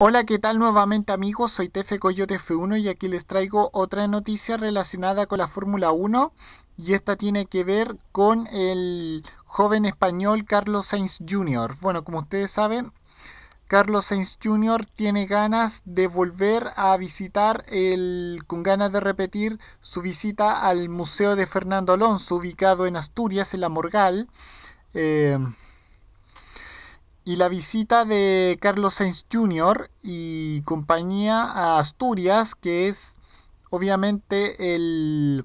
Hola, ¿qué tal nuevamente amigos? Soy Tefe Coyote F1 y aquí les traigo otra noticia relacionada con la Fórmula 1 y esta tiene que ver con el joven español Carlos Sainz Jr. Bueno, como ustedes saben, Carlos Sainz Jr. tiene ganas de volver a visitar el, con ganas de repetir su visita al Museo de Fernando Alonso ubicado en Asturias, en La Morgal. Eh, y la visita de Carlos Sainz Jr. y compañía a Asturias, que es obviamente el,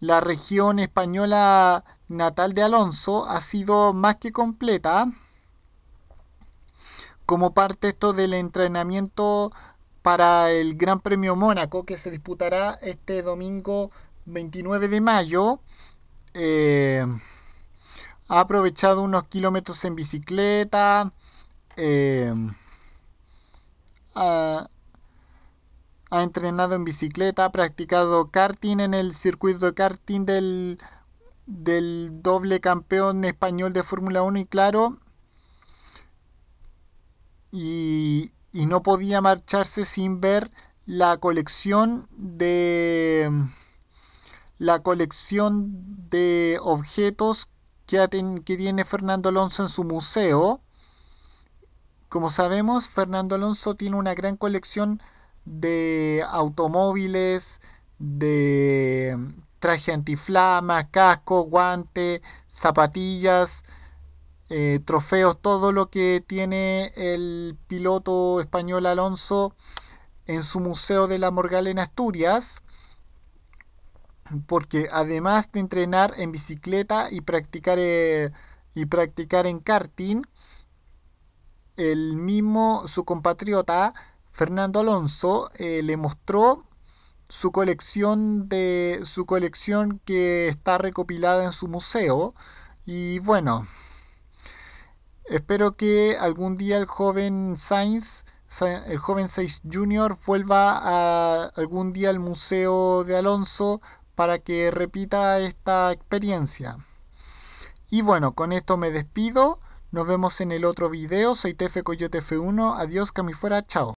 la región española natal de Alonso, ha sido más que completa como parte esto del entrenamiento para el Gran Premio Mónaco que se disputará este domingo 29 de mayo. Eh, ha aprovechado unos kilómetros en bicicleta, Em, ha, entrenado en bicicleta, ha practicado karting en el circuito de karting del, del doble campeón español de Fórmula 1 y claro, y, no podía marcharse sin ver la colección de la colección de objetos que, tiene Fernando Alonso en su museo como sabemos, Fernando Alonso tiene una gran colección de automóviles, de mm, traje antiflama, casco, guante, zapatillas, eh, trofeos, todo lo que tiene el piloto español Alonso en su Museo de la Morgal en Asturias, porque además de entrenar en bicicleta y practicar, eh, y practicar en karting, el mismo, su compatriota Fernando Alonso eh, le mostró su colección de su colección que está recopilada en su museo y bueno espero que algún día el joven Sainz el joven Sainz Junior vuelva a algún día al museo de Alonso para que repita esta experiencia y bueno con esto me despido nos vemos en el otro video. Soy Tefe Coyote F1. Adiós, camifuera. Chao.